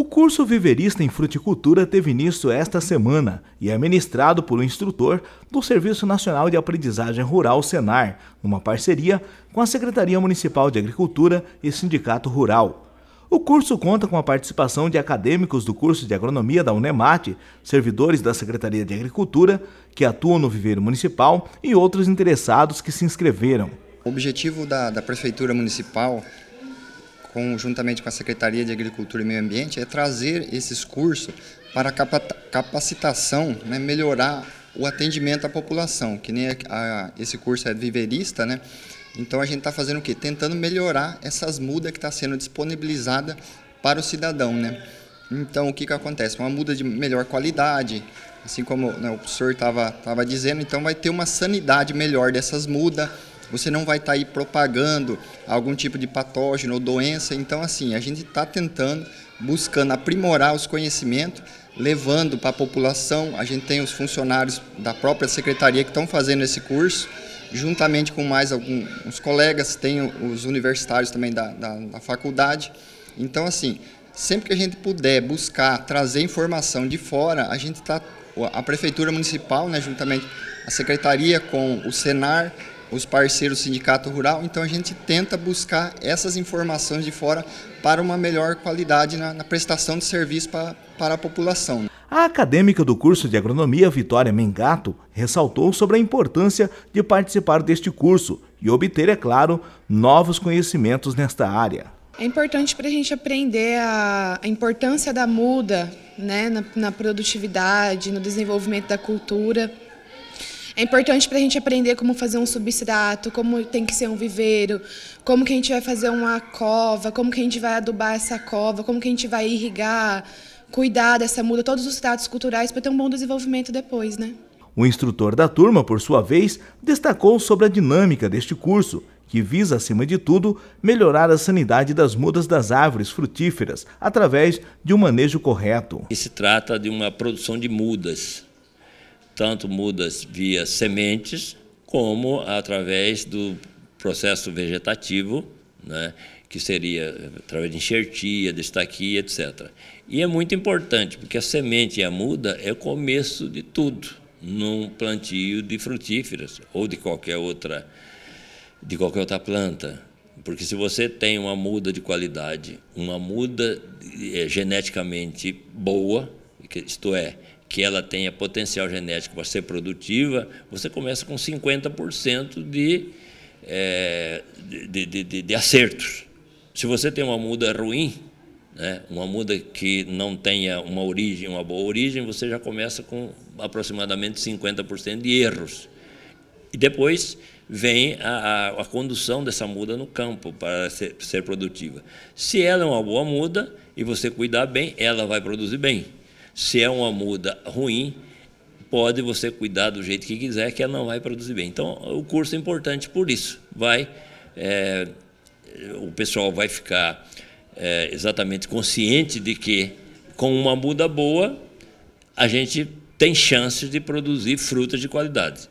O curso Viverista em Fruticultura teve início esta semana e é ministrado por um instrutor do Serviço Nacional de Aprendizagem Rural Senar, numa parceria com a Secretaria Municipal de Agricultura e Sindicato Rural. O curso conta com a participação de acadêmicos do curso de agronomia da Unemate, servidores da Secretaria de Agricultura que atuam no viveiro municipal e outros interessados que se inscreveram. O objetivo da, da Prefeitura Municipal com, juntamente com a Secretaria de Agricultura e Meio Ambiente, é trazer esses cursos para capacitação, né, melhorar o atendimento à população, que nem a, a, esse curso é viverista, né? Então a gente está fazendo o quê? Tentando melhorar essas mudas que está sendo disponibilizada para o cidadão, né? Então o que, que acontece? Uma muda de melhor qualidade, assim como né, o professor estava tava dizendo, então vai ter uma sanidade melhor dessas mudas, você não vai estar tá aí propagando algum tipo de patógeno ou doença. Então, assim, a gente está tentando, buscando aprimorar os conhecimentos, levando para a população. A gente tem os funcionários da própria secretaria que estão fazendo esse curso, juntamente com mais alguns colegas, tem os universitários também da, da, da faculdade. Então, assim, sempre que a gente puder buscar trazer informação de fora, a gente está a prefeitura municipal, né, juntamente a secretaria com o Senar os parceiros do Sindicato Rural, então a gente tenta buscar essas informações de fora para uma melhor qualidade na, na prestação de serviço para, para a população. A acadêmica do curso de agronomia Vitória Mengato ressaltou sobre a importância de participar deste curso e obter, é claro, novos conhecimentos nesta área. É importante para a gente aprender a, a, importância da muda né, na, na produtividade, no desenvolvimento da cultura. É importante para a gente aprender como fazer um substrato, como tem que ser um viveiro, como que a gente vai fazer uma cova, como que a gente vai adubar essa cova, como que a gente vai irrigar, cuidar dessa muda, todos os dados culturais para ter um bom desenvolvimento depois, né? O instrutor da turma, por sua vez, destacou sobre a dinâmica deste curso, que visa, acima de tudo, melhorar a sanidade das mudas das árvores frutíferas através de um manejo correto. E se trata de uma produção de mudas tanto mudas via sementes, como através do processo vegetativo, né, que seria através de enxertia, destaquia, etc. E é muito importante, porque a semente e a muda é o começo de tudo num plantio de frutíferas ou de qualquer outra de qualquer outra planta. Porque se você tem uma muda de qualidade, uma muda é, geneticamente boa, isto é, que ela tenha potencial genético para ser produtiva, você começa com 50% de, é, de, de, de, de, acertos. Se você tem uma muda ruim, né, uma muda que não tenha uma origem, uma boa origem, você já começa com aproximadamente 50% de erros. E depois vem a, a, a, condução dessa muda no campo para ser, ser produtiva. Se ela é uma boa muda e você cuidar bem, ela vai produzir bem. Se é uma muda ruim, pode você cuidar do jeito que quiser, que ela não vai produzir bem. Então, o curso é importante por isso. Vai, é, o pessoal vai ficar é, exatamente consciente de que com uma muda boa a gente tem chances de produzir frutas de qualidade.